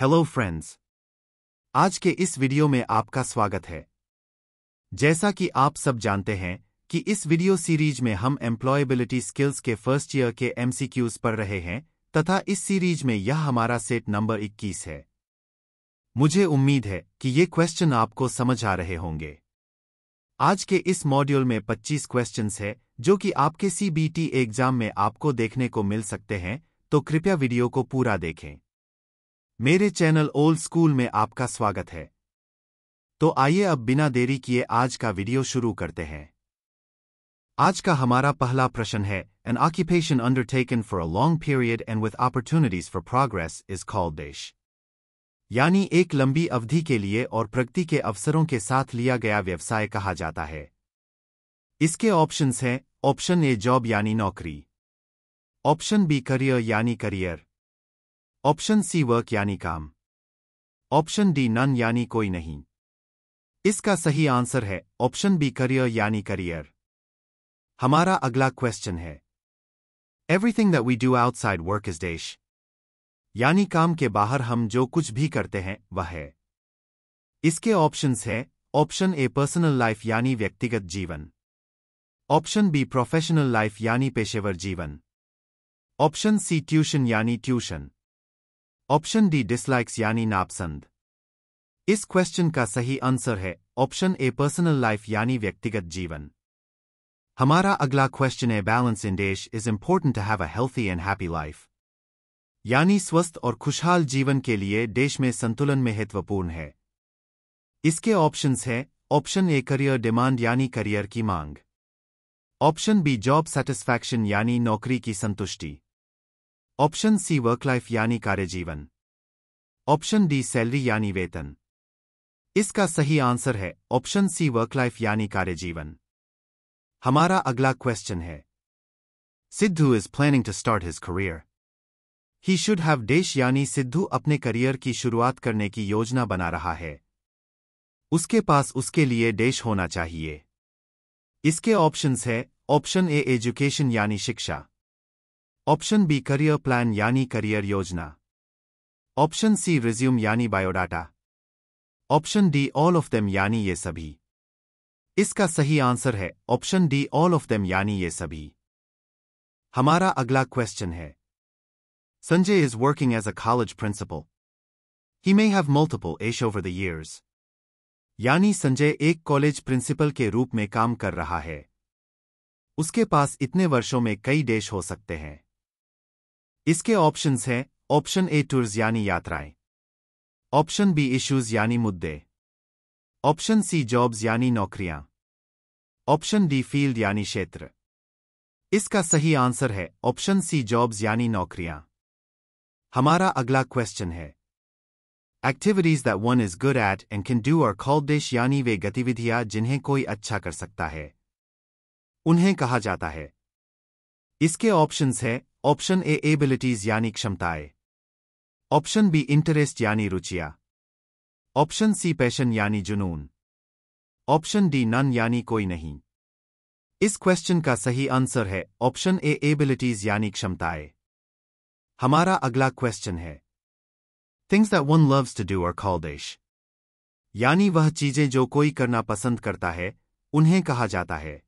Hello friends आज के इस वीडियो में आपका स्वागत है जैसा कि आप सब जानते हैं कि इस वीडियो सीरीज में हम एम्प्लॉयबिलिटी स्किल्स के फर्स्ट ईयर के एमसीक्यूज पढ़ रहे हैं तथा इस सीरीज में यह हमारा सेट नंबर 21 है मुझे उम्मीद है कि ये क्वेश्चन आपको समझ आ रहे होंगे आज के इस मॉड्यूल में 25 क्वेश्चंस है जो कि आपके सीबीटी एग्जाम में आपको देखने को मिल सकते हैं तो कृपया वीडियो को पूरा देखें मेरे चैनल ओल्ड स्कूल में आपका स्वागत है तो आइए अब बिना देरी किए आज का वीडियो शुरू करते हैं आज का हमारा पहला प्रश्न है an occupation undertaken for a long period and with opportunities for progress is called dash यानी एक लंबी अवधि के लिए और प्रगति के अवसरों के साथ लिया गया व्यवसाय कहा जाता है इसके ऑप्शंस हैं ऑप्शन ए जॉब यानी नौकरी ऑप्शन बी करियर यानी करियर ऑप्शन सी वर्क यानी काम ऑप्शन डी नन यानी कोई नहीं इसका सही आंसर है ऑप्शन बी करियर यानी करियर हमारा अगला क्वेश्चन है everything that we do outside work is dash यानी काम के बाहर हम जो कुछ भी करते हैं वह है इसके ऑप्शंस हैं ऑप्शन ए पर्सनल लाइफ यानी व्यक्तिगत जीवन ऑप्शन बी प्रोफेशनल लाइफ यानी पेशेवर जीवन ऑप्शन सी ट्यूशन यानी ट्यूशन ऑप्शन डी डिसलाइक्स यानी नापसंद इस क्वेश्चन का सही आंसर है ऑप्शन ए पर्सनल लाइफ यानी व्यक्तिगत जीवन हमारा अगला क्वेश्चन है balance in dash is important to have a healthy and happy life यानी स्वस्थ और खुशहाल जीवन के लिए देश में संतुलन महत्वपूर्ण है इसके ऑप्शंस हैं ऑप्शन ए करियर डिमांड यानी करियर की मांग ऑप्शन बी जॉब सेटिस्फैक्शन यानी नौकरी की संतुष्टि ऑप्शन सी वर्क लाइफ यानी जीवन ऑप्शन डी सैलरी यानी वेतन इसका सही आंसर है ऑप्शन सी वर्क लाइफ यानी जीवन हमारा अगला क्वेश्चन है Sidhu is planning to start his career he should have dash यानी सिद्धू अपने करियर की शुरुआत करने की योजना बना रहा है उसके पास उसके लिए डेश होना चाहिए इसके ऑप्शंस है ऑप्शन ए एजुकेशन यानी शिक्षा ऑप्शन बी करियर प्लान यानी करियर योजना ऑप्शन सी रिज्यूम यानी biodata option D all of them यानी ये सभी इसका सही आंसर है option D all of them यानी ये सभी हमारा अगला क्वेश्चन है Sanjay is working as a college principal he may have multiple dash over the years यानी संजय एक कॉलेज प्रिंसिपल के रूप में काम कर रहा है उसके पास इतने वर्षों में कई देश हो सकते हैं इसके ऑप्शंस हैं ऑप्शन ए टूर्स यानी यात्राएं ऑप्शन बी इश्यूज यानी मुद्दे ऑप्शन सी जॉब्स यानी नौकरियां ऑप्शन डी फील्ड यानी क्षेत्र इसका सही आंसर है ऑप्शन सी जॉब्स यानी नौकरियां हमारा अगला क्वेश्चन है activities that one is good at and can do are dash यानी वे गतिविधियां जिन्हें कोई अच्छा कर सकता है उन्हें कहा जाता है इसके ऑप्शंस हैं ऑप्शन ए एबिलिटीज यानी क्षमताएं ऑप्शन बी इंटरेस्ट यानी रुचिया ऑप्शन सी पैशन यानी जुनून ऑप्शन डी नन यानी कोई नहीं इस क्वेश्चन का सही आंसर है ऑप्शन ए एबिलिटीज यानी क्षमताएं हमारा अगला क्वेश्चन है things that one loves to do are dash यानी वह चीजें जो कोई करना पसंद करता है उन्हें कहा जाता है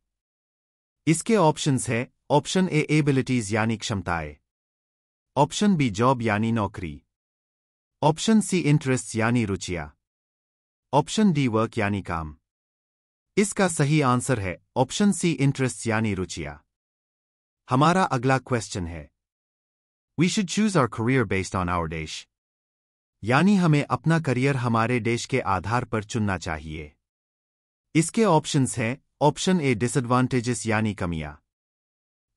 इसके ऑप्शंस हैं ऑप्शन ए एबिलिटीज यानी क्षमताएं ऑप्शन बी जॉब यानी नौकरी ऑप्शन सी इंटरेस्ट यानी रुचिया ऑप्शन डी वर्क यानी काम इसका सही आंसर है ऑप्शन सी इंटरेस्ट यानी रुचिया हमारा अगला क्वेश्चन है we should choose our career based on our dash यानी हमें अपना करियर हमारे देश के आधार पर चुनना चाहिए इसके ऑप्शंस हैं ऑप्शन ए डिसएडवांटेजेस यानी कमियां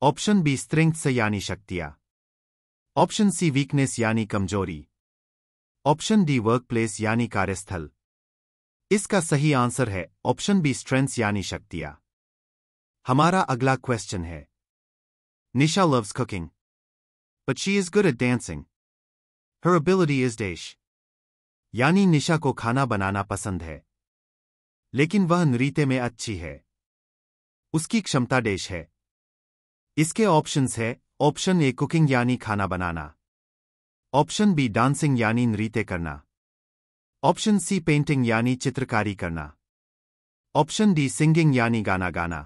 ऑप्शन बी स्ट्रेंथ से यानी शक्तियां ऑप्शन सी वीकनेस यानी कमजोरी ऑप्शन डी वर्कप्लेस यानी कार्यस्थल इसका सही आंसर है ऑप्शन बी स्ट्रेंथ यानी शक्तियां हमारा अगला क्वेश्चन है Nisha loves cooking but she is good at dancing her ability is dash यानी निशा को खाना बनाना पसंद है लेकिन वह नृत्य में अच्छी है उसकी क्षमता डेश है इसके ऑप्शंस है ऑप्शन ए कुकिंग यानी खाना बनाना ऑप्शन बी डांसिंग यानी नृत्य करना ऑप्शन सी पेंटिंग यानी चित्रकारी करना ऑप्शन डी सिंगिंग यानी गाना गाना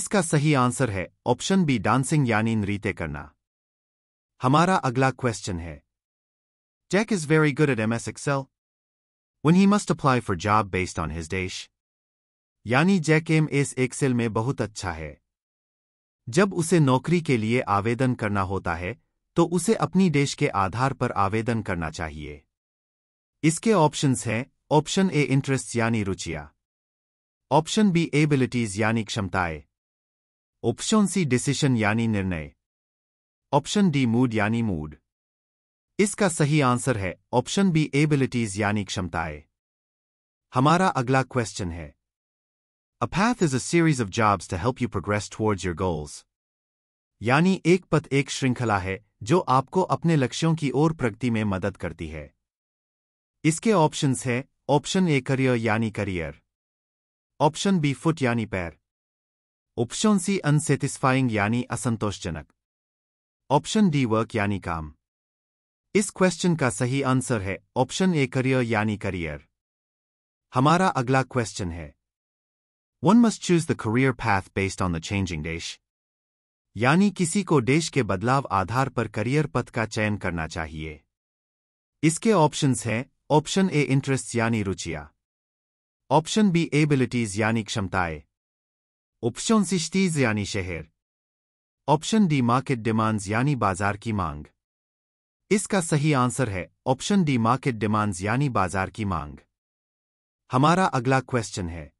इसका सही आंसर है ऑप्शन बी डांसिंग यानी नृत्य करना हमारा अगला क्वेश्चन है is very good at M S excel one he must apply for job based on his dish. यानी जैक एम एस एक्सेल में बहुत अच्छा है जब उसे नौकरी के लिए आवेदन करना होता है तो उसे अपनी देश के आधार पर आवेदन करना चाहिए इसके ऑप्शंस हैं ऑप्शन ए इंटरेस्ट यानी रुचिया ऑप्शन बी एबिलिटीज यानी क्षमताएं ऑप्शन सी डिसीशन यानी निर्णय ऑप्शन डी मूड यानी मूड इसका सही आंसर है ऑप्शन बी एबिलिटीज यानी क्षमताएं हमारा अगला क्वेश्चन है A path is a series of jobs to help you progress towards your goals. यानी एक पथ एक श्रृंखला है जो आपको अपने लक्ष्यों की ओर प्रगति में मदद करती है इसके ऑप्शंस हैं ऑप्शन ए करियर यानी करियर ऑप्शन बी फुट यानी पैर ऑप्शन सी अनसेटिस्फाइंग यानी असंतोषजनक ऑप्शन डी वर्क यानी काम इस क्वेश्चन का सही आंसर है ऑप्शन ए करियर यानी करियर हमारा अगला क्वेश्चन है One must choose the career path based on the changing desh. यानी किसी को देश के बदलाव आधार पर करियर पथ का चयन करना चाहिए इसके ऑप्शंस हैं ऑप्शन ए इंटरेस्ट यानी रुचिया ऑप्शन बी एबिलिटीज यानी क्षमताएं ऑप्शन सी यानी शहर ऑप्शन डी मार्केट डिमांड्स यानी बाजार की मांग इसका सही आंसर है ऑप्शन डी मार्केट डिमांड्स यानी बाजार की मांग हमारा अगला क्वेश्चन है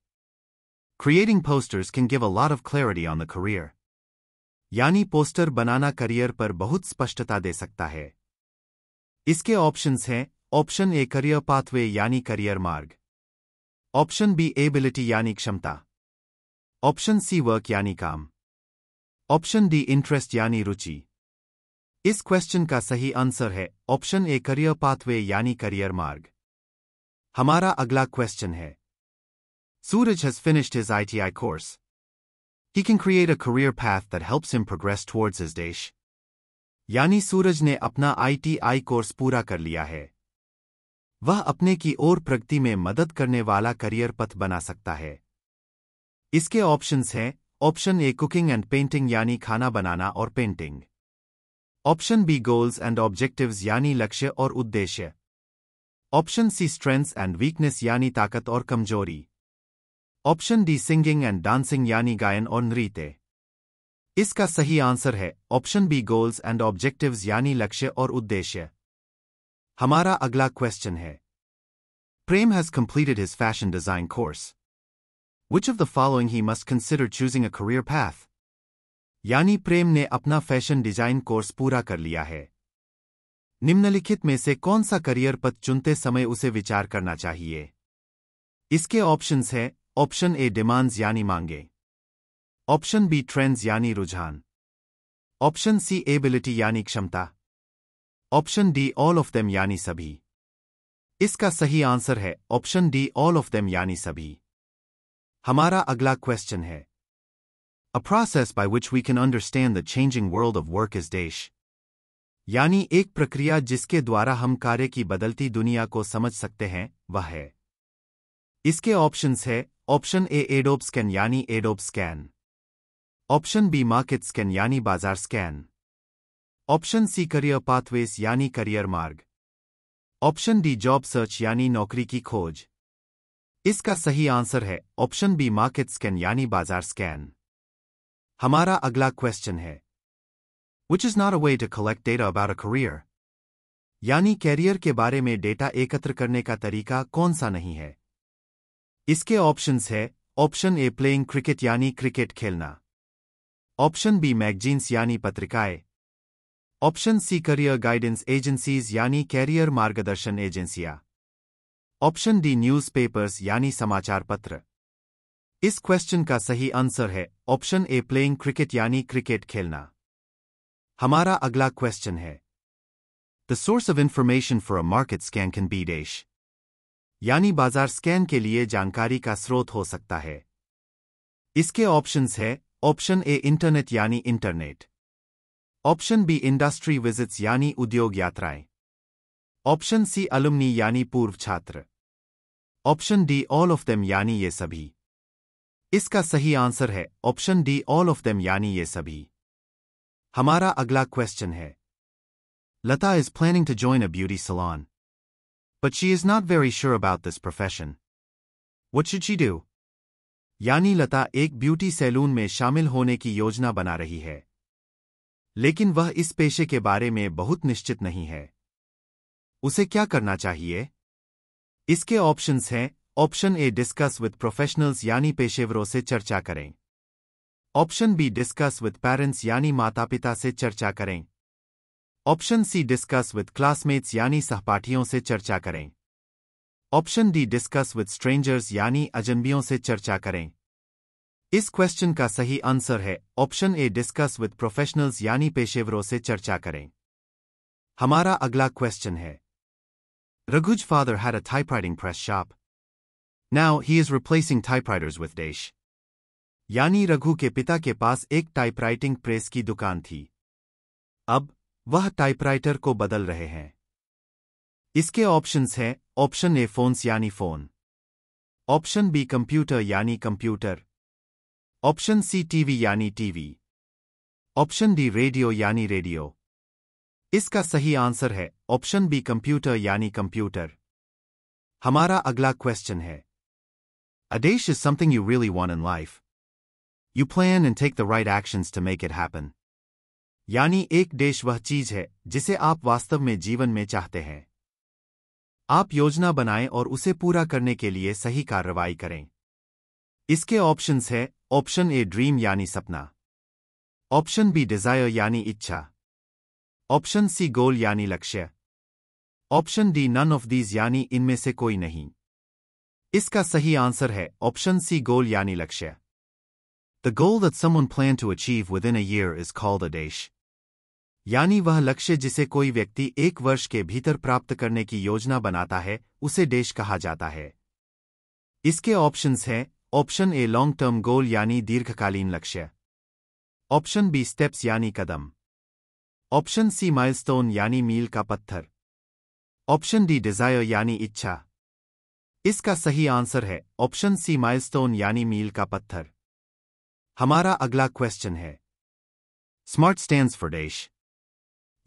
creating posters can give a lot of clarity on the career. यानी पोस्टर बनाना करियर पर बहुत स्पष्टता दे सकता है इसके ऑप्शंस हैं ऑप्शन ए करियर पाथवे यानी करियर मार्ग ऑप्शन बी एबिलिटी यानी क्षमता ऑप्शन सी वर्क यानी काम ऑप्शन डी इंटरेस्ट यानी रुचि इस क्वेश्चन का सही आंसर है ऑप्शन ए करियर पाथवे यानी करियर मार्ग हमारा अगला क्वेश्चन है Suraj has finished his ITI course. He can create a career path that helps him progress towards his desh. यानी सूरज ने अपना आईटीआई कोर्स पूरा कर लिया है वह अपने की ओर प्रगति में मदद करने वाला करियर पथ बना सकता है इसके ऑप्शंस हैं option A cooking and painting यानी खाना बनाना और painting option B goals and objectives यानी लक्ष्य और उद्देश्य option C strengths and weakness यानी ताकत और कमजोरी option D singing and dancing यानी गायन और नृत्य इसका सही आंसर है option B goals and objectives यानी लक्ष्य और उद्देश्य हमारा अगला क्वेश्चन है Prem has completed his fashion design course which of the following he must consider choosing a career path यानी प्रेम ने अपना फैशन डिजाइन कोर्स पूरा कर लिया है निम्नलिखित में से कौन सा करियर पथ चुनते समय उसे विचार करना चाहिए इसके ऑप्शंस हैं ऑप्शन ए डिमांड्स यानी मांगे ऑप्शन बी ट्रेंड्स यानी रुझान ऑप्शन सी एबिलिटी यानी क्षमता option D all of them यानी सभी इसका सही आंसर है option D all of them यानी सभी हमारा अगला क्वेश्चन है a process by which we can understand the changing world of work is dash यानी एक प्रक्रिया जिसके द्वारा हम कार्य की बदलती दुनिया को समझ सकते हैं वह है इसके ऑप्शंस है ऑप्शन ए एडोब स्कैन यानी Adobe scan option B market scan यानी बाजार scan option C career pathways यानी करियर मार्ग ऑप्शन डी जॉब सर्च यानी नौकरी की खोज इसका सही आंसर है ऑप्शन बी मार्केट स्कैन यानी बाजार स्कैन हमारा अगला क्वेश्चन है which is not a way to collect data about a career यानी कैरियर के बारे में डेटा एकत्र करने का तरीका कौन सा नहीं है इसके ऑप्शंस है ऑप्शन ए प्लेइंग क्रिकेट यानी क्रिकेट खेलना ऑप्शन बी मैगजीन्स यानी पत्रिकाएं option C career guidance agencies यानी कैरियर मार्गदर्शन एजेंसियां ऑप्शन डी न्यूज़पेपर्स यानी समाचार पत्र इस क्वेश्चन का सही आंसर है ऑप्शन ए प्लेइंग क्रिकेट यानी क्रिकेट खेलना हमारा अगला क्वेश्चन है the source of information for a market scan can be dash यानी बाजार स्कैन के लिए जानकारी का स्रोत हो सकता है इसके ऑप्शंस है ऑप्शन ए इंटरनेट यानी internet option B industry visits यानी उद्योग यात्राएं ऑप्शन सी अलुमनी यानी पूर्व छात्र option D all of them यानी ये सभी इसका सही आंसर है option D all of them यानी ये सभी हमारा अगला क्वेश्चन है Lata is planning to join a beauty salon But she is not very sure about this profession. What should she do? यानी लता एक ब्यूटी सैलून में शामिल होने की योजना बना रही है लेकिन वह इस पेशे के बारे में बहुत निश्चित नहीं है उसे क्या करना चाहिए इसके ऑप्शंस हैं option A discuss with professionals यानी पेशेवरों से चर्चा करें option B discuss with parents यानी माता पिता से चर्चा करें option C discuss with classmates यानी सहपाठियों से चर्चा करें option D discuss with strangers यानी अजनबियों से चर्चा करें इस क्वेश्चन का सही आंसर है option A discuss with professionals यानी पेशेवरों से चर्चा करें हमारा अगला क्वेश्चन है Raghu's father has a typewriting press shop now he is replacing typewriters with Desh. यानी रघु के पिता के पास एक टाइपराइटिंग प्रेस की दुकान थी अब वह टाइपराइटर को बदल रहे हैं इसके ऑप्शंस हैं ऑप्शन ए फोन्स यानी फोन ऑप्शन बी कंप्यूटर यानी कंप्यूटर ऑप्शन सी टीवी यानी टीवी ऑप्शन डी रेडियो यानी रेडियो इसका सही आंसर है ऑप्शन बी कंप्यूटर यानी कंप्यूटर हमारा अगला क्वेश्चन है a dash is something you really want in life you plan and take the right actions to make it happen यानी एक देश वह चीज है जिसे आप वास्तव में जीवन में चाहते हैं आप योजना बनाएं और उसे पूरा करने के लिए सही कार्रवाई करें इसके ऑप्शंस है ऑप्शन ए ड्रीम यानी सपना ऑप्शन बी डिजायर यानी इच्छा ऑप्शन सी गोल यानी लक्ष्य option D none of these यानी इनमें से कोई नहीं इसका सही आंसर है ऑप्शन सी गोल यानी लक्ष्य the goal that someone to achieve within a year is called a dash. यानी वह लक्ष्य जिसे कोई व्यक्ति एक वर्ष के भीतर प्राप्त करने की योजना बनाता है उसे देश कहा जाता है इसके ऑप्शंस हैं option A long term goal यानी दीर्घकालीन लक्ष्य ऑप्शन बी स्टेप्स यानी कदम ऑप्शन सी माइलस्टोन यानी मील का पत्थर ऑप्शन डी डिजायर यानी इच्छा इसका सही आंसर है ऑप्शन सी माइलस्टोन यानी मील का पत्थर हमारा अगला क्वेश्चन है स्मार्ट स्टैंड फॉर डेश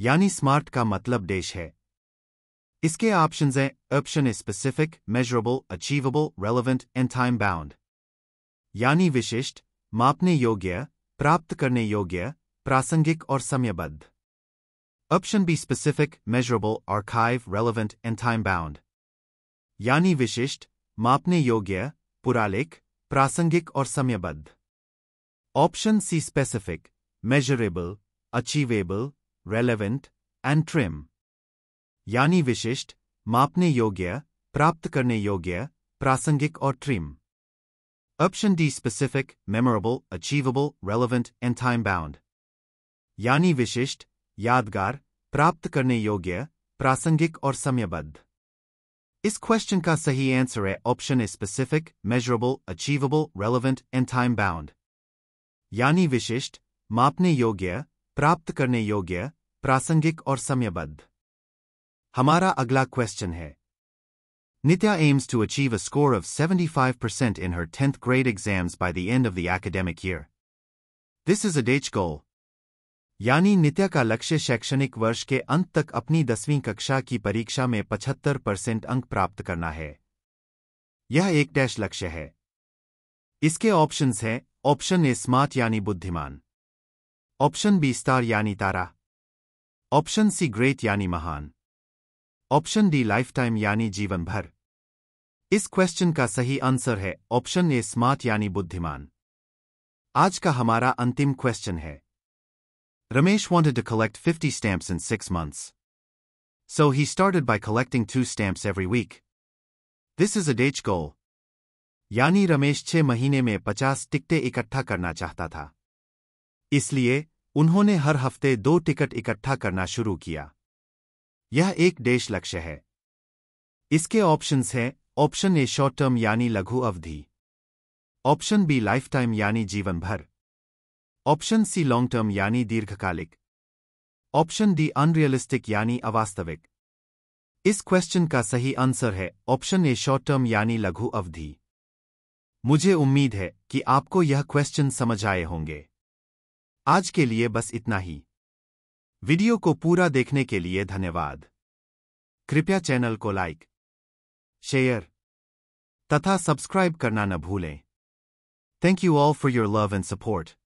यानी स्मार्ट का मतलब देश है इसके ऑप्शन हैं option specific measurable achievable relevant and time bound यानी विशिष्ट मापने योग्य प्राप्त करने योग्य प्रासंगिक और समयबद्ध ऑप्शन बी स्पेसिफिक मेजरेबल खाइव रेलेवेंट एंड टाइम बाउंड यानी विशिष्ट मापने योग्य पुरालेख प्रासंगिक और समयबद्ध option C specific measurable achievable relevant and trim यानी विशिष्ट मापने योग्य प्राप्त करने योग्य प्रासंगिक और trim option D specific memorable achievable relevant and time bound यानी विशिष्ट यादगार प्राप्त करने योग्य प्रासंगिक और समयबद्ध इस क्वेश्चन का सही आंसर है option A specific measurable achievable relevant and time bound यानी विशिष्ट मापने योग्य प्राप्त करने योग्य प्रासंगिक और समयबद्ध हमारा अगला क्वेश्चन है Nitya aims to achieve a score of 75% in her 10th grade exams by the end of the academic year. This is a DH goal. यानी नित्या का लक्ष्य शैक्षणिक वर्ष के अंत तक अपनी दसवीं कक्षा की परीक्षा में पचहत्तर परसेंट अंक प्राप्त करना है यह एक डैश लक्ष्य है इसके ऑप्शंस हैं ऑप्शन ए स्मार्ट यानी बुद्धिमान ऑप्शन बी स्टार यानी तारा ऑप्शन सी ग्रेट यानी महान ऑप्शन डी लाइफ टाइम यानी जीवन भर इस क्वेश्चन का सही आंसर है ऑप्शन ए स्मार्ट यानी बुद्धिमान आज का हमारा अंतिम क्वेश्चन है Ramesh wanted to collect fifty stamps in six months so he started by collecting three stamps every week this is a dash goal. यानी रमेश छह महीने में पचास टिकटें इकट्ठा करना चाहता था इसलिए उन्होंने हर हफ्ते दो टिकट इकट्ठा करना शुरू किया यह एक देश लक्ष्य है इसके ऑप्शंस हैं ऑप्शन ए शॉर्ट टर्म यानी लघु अवधि ऑप्शन बी लाइफ टाइम यानी जीवन भर ऑप्शन सी लॉन्ग टर्म यानी दीर्घकालिक ऑप्शन डी अनरियलिस्टिक यानी अवास्तविक इस क्वेश्चन का सही आंसर है ऑप्शन ए शॉर्ट टर्म यानी लघु अवधि मुझे उम्मीद है कि आपको यह क्वेश्चन समझ आए होंगे आज के लिए बस इतना ही वीडियो को पूरा देखने के लिए धन्यवाद कृपया चैनल को लाइक शेयर तथा सब्सक्राइब करना न भूलें thank you all for your love and support